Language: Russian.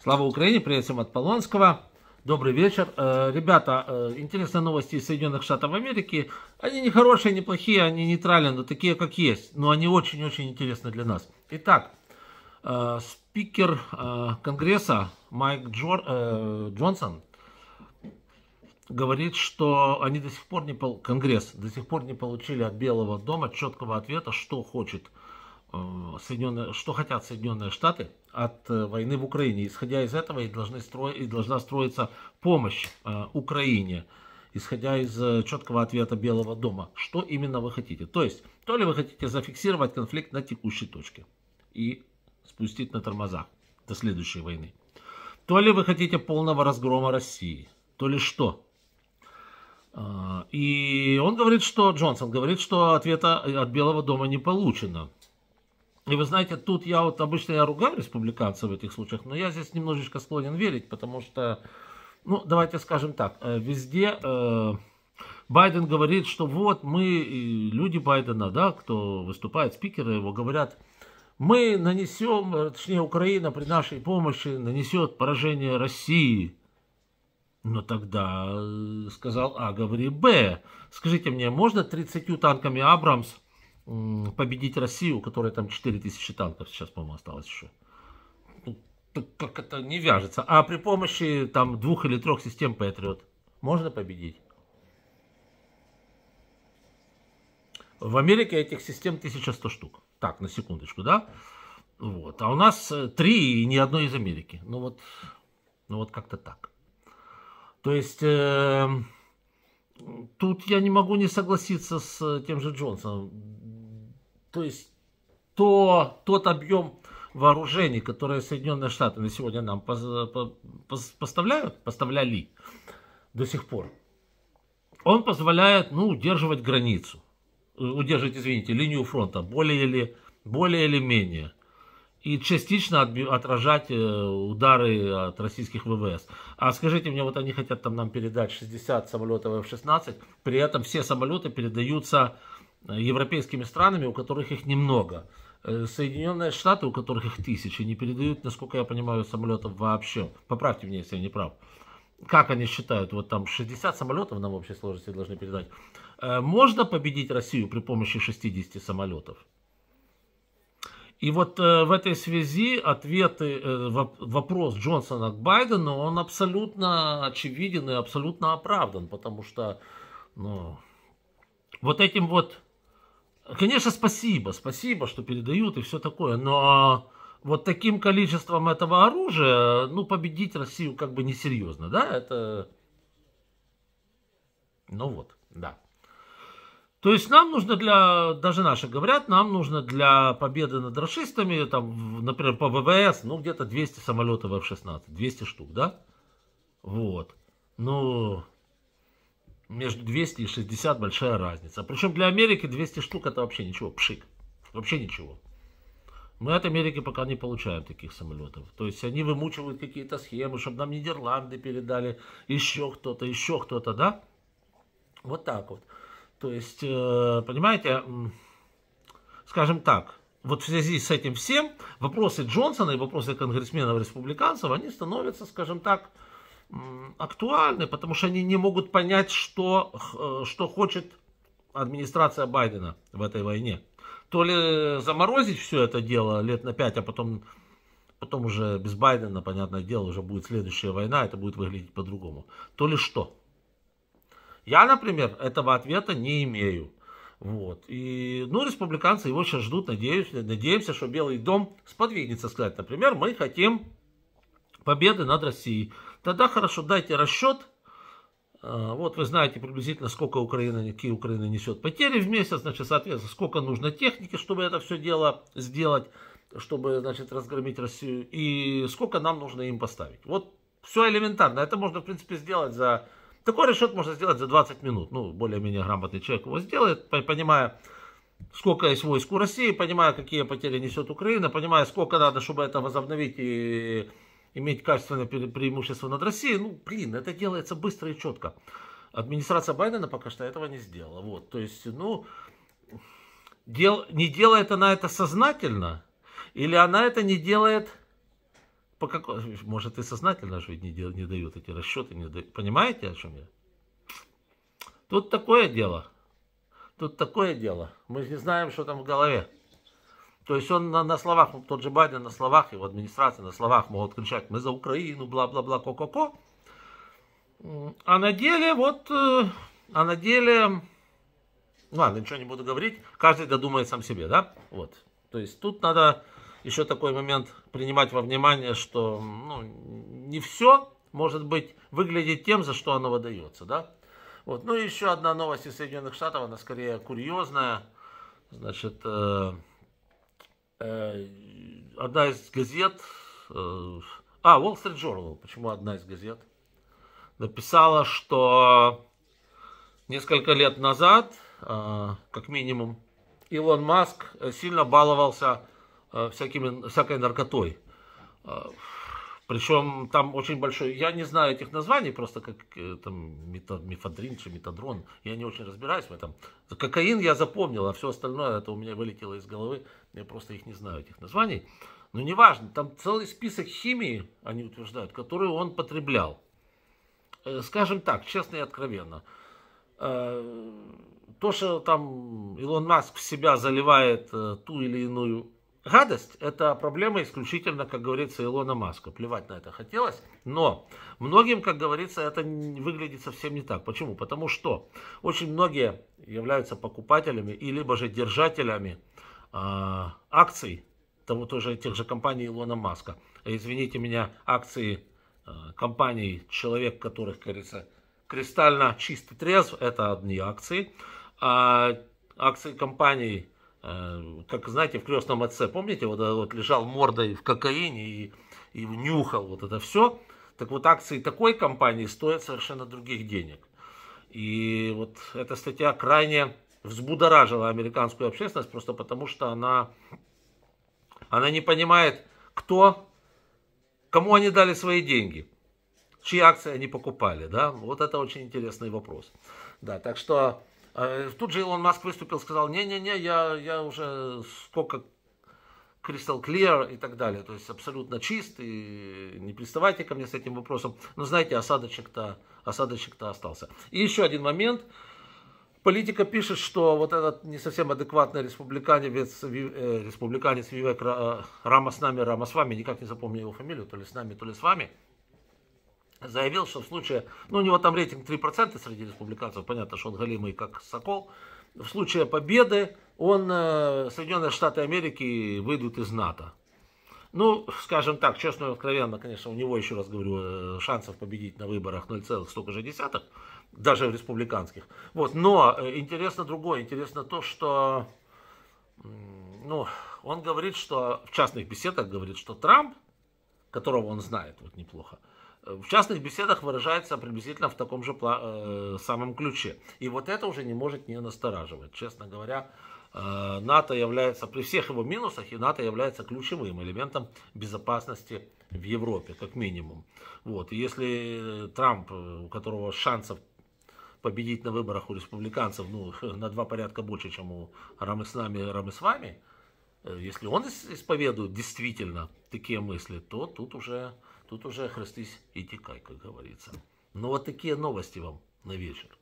Слава Украине, привет всем от Полонского. Добрый вечер. Э, ребята, э, интересные новости из Соединенных Штатов Америки. Они не хорошие, не плохие, они нейтральные, но такие, как есть. Но они очень-очень интересны для нас. Итак, э, спикер Конгресса Майк Джор, Джонсон говорит, что они до сих пор не Конгресс до сих пор не получили от Белого дома четкого ответа, что хочет Э, Соединенные, что хотят Соединенные Штаты от э, войны в Украине. Исходя из этого и, должны стро, и должна строиться помощь э, Украине, исходя из э, четкого ответа Белого дома, что именно вы хотите. То есть, то ли вы хотите зафиксировать конфликт на текущей точке и спустить на тормозах до следующей войны, то ли вы хотите полного разгрома России, то ли что. И он говорит, что Джонсон говорит, что ответа от Белого дома не получено. И вы знаете, тут я вот обычно я ругаю республиканцев в этих случаях, но я здесь немножечко склонен верить, потому что, ну, давайте скажем так, э, везде э, Байден говорит, что вот мы, люди Байдена, да, кто выступает, спикеры его, говорят, мы нанесем, э, точнее, Украина при нашей помощи нанесет поражение России. Но тогда э, сказал А, говори Б. Скажите мне, можно 30 танками Абрамс победить Россию, у которой там 4000 танков сейчас, по-моему, осталось еще. Ну, как это не вяжется. А при помощи там двух или трех систем Патриот можно победить? В Америке этих систем 1100 штук. Так, на секундочку, да? Вот. А у нас э, три и ни одной из Америки. Ну вот, ну вот как-то так. То есть... Эм, Тут я не могу не согласиться с э, тем же Джонсоном. То есть то, тот объем вооружений, которые Соединенные Штаты на сегодня нам поз, э, поз, поставляют, поставляли до сих пор, он позволяет ну, удерживать границу, э, удерживать, извините, линию фронта более или, более или менее и частично отражать э, удары от российских ВВС. А скажите мне, вот они хотят там нам передать 60 самолетов F-16, при этом все самолеты передаются э, европейскими странами, у которых их немного. Э, Соединенные Штаты, у которых их тысячи, не передают, насколько я понимаю, самолетов вообще. Поправьте меня, если я не прав. Как они считают, вот там 60 самолетов нам в общей сложности должны передать. Можно победить Россию при помощи 60 самолетов? И вот э, в этой связи ответы, э, вопрос Джонсона к Байдену, он абсолютно очевиден и абсолютно оправдан, потому что ну, вот этим вот, конечно, спасибо, спасибо, что передают и все такое, но вот таким количеством этого оружия, ну, победить Россию как бы несерьезно, да, это, ну вот, да. То есть нам нужно для, даже наши говорят, нам нужно для победы над расистами, там, например, по ВВС, ну, где-то 200 самолетов F-16, 200 штук, да? Вот. Ну, между 200 и 60 большая разница. Причем для Америки 200 штук это вообще ничего, пшик, вообще ничего. Мы от Америки пока не получаем таких самолетов. То есть они вымучивают какие-то схемы, чтобы нам Нидерланды передали, еще кто-то, еще кто-то, да? Вот так вот. То есть, э, понимаете, скажем так, вот в связи с этим всем вопросы Джонсона и вопросы конгрессменов-республиканцев, они становятся, скажем так, актуальны, потому что они не могут понять, что, э, что хочет администрация Байдена в этой войне. То ли заморозить все это дело лет на пять, а потом, потом уже без Байдена, понятное дело, уже будет следующая война, это будет выглядеть по-другому. То ли что. Я, например, этого ответа не имею. Вот. И, ну, республиканцы его сейчас ждут, надеюсь, надеемся, что Белый дом сподвигнется сказать, например, мы хотим победы над Россией. Тогда хорошо, дайте расчет. А, вот вы знаете приблизительно, сколько Украина, какие Украина несет потери в месяц, значит, соответственно, сколько нужно техники, чтобы это все дело сделать, чтобы, значит, разгромить Россию, и сколько нам нужно им поставить. Вот все элементарно. Это можно, в принципе, сделать за такой расчет можно сделать за 20 минут. Ну, более-менее грамотный человек его сделает, понимая, сколько есть войск у России, понимая, какие потери несет Украина, понимая, сколько надо, чтобы это возобновить и иметь качественное преимущество над Россией. Ну, блин, это делается быстро и четко. Администрация Байдена пока что этого не сделала. Вот, то есть, ну, дел, не делает она это сознательно, или она это не делает по как... Может, и сознательно же не, дел... не дают эти расчеты, не дают. Понимаете, о чем я? Тут такое дело. Тут такое дело. Мы же не знаем, что там в голове. То есть он на, на словах, тот же Байден на словах, его администрация на словах могут кричать, мы за Украину, бла-бла-бла, ко-ко-ко. А на деле, вот, э, а на деле, ну ладно, ничего не буду говорить, каждый додумает сам себе, да? Вот. То есть тут надо еще такой момент принимать во внимание, что ну, не все может быть выглядеть тем, за что оно выдается, да? Вот. Ну и еще одна новость из Соединенных Штатов, она скорее курьезная. Значит, э, э, одна из газет, э, а, Wall Street Journal, почему одна из газет, написала, что несколько лет назад, э, как минимум, Илон Маск сильно баловался Э, всякими, всякой наркотой. Э, Причем там очень большой, я не знаю этих названий, просто как э, там мифадрин чи метадрон, я не очень разбираюсь в этом. Кокаин я запомнил, а все остальное это у меня вылетело из головы, я просто их не знаю, этих названий. Но неважно, там целый список химии, они утверждают, которую он потреблял. Скажем так, честно и откровенно. То, что там Илон Маск в себя заливает ту или иную Гадость – это проблема исключительно, как говорится, Илона Маска. Плевать на это хотелось, но многим, как говорится, это выглядит совсем не так. Почему? Потому что очень многие являются покупателями и либо же держателями э, акций того тоже тех же компаний Илона Маска. А извините меня, акции э, компаний, человек, которых, как говорится, кристально чистый трезв – это одни акции. А акции компаний Эм, как, знаете, в «Крестном отце», помните, вот, э, вот лежал мордой в кокаине и, и нюхал вот это все. Так вот, акции такой компании стоят совершенно других денег. И вот эта статья крайне взбудоражила американскую общественность, просто потому что она, она не понимает, кто, кому они дали свои деньги, чьи акции они покупали, да, вот это очень интересный вопрос, да, так что а, э, тут же Илон Маск выступил, сказал, не-не-не, я, я уже сколько Crystal Clear и так далее, то есть абсолютно чистый, не приставайте ко мне с этим вопросом. Но знаете, осадочек-то осадочек -то остался. И еще один момент. Политика пишет, что вот этот не совсем адекватный республиканец, э, республиканец Вивек э, Рама с нами, Рама с вами, никак не запомню его фамилию, то ли с нами, то ли с вами, заявил, что в случае, ну у него там рейтинг 3% среди республиканцев, понятно, что он галимый как сокол, в случае победы он, э, Соединенные Штаты Америки выйдут из НАТО. Ну, скажем так, честно и откровенно, конечно, у него, еще раз говорю, э, шансов победить на выборах 0, столько же десятых, даже в республиканских. Вот, но э, интересно другое, интересно то, что, ну, он говорит, что, в частных беседах говорит, что Трамп, которого он знает вот неплохо, в частных беседах выражается приблизительно в таком же э, самом ключе. И вот это уже не может не настораживать. Честно говоря, э, НАТО является, при всех его минусах, и НАТО является ключевым элементом безопасности в Европе, как минимум. Вот. И если э, Трамп, э, у которого шансов победить на выборах у республиканцев ну, на два порядка больше, чем у Рамы с нами, Рамы с вами, э, если он исповедует действительно такие мысли, то тут уже Тут уже хрестись и текай, как говорится. Но ну, вот такие новости вам на вечер.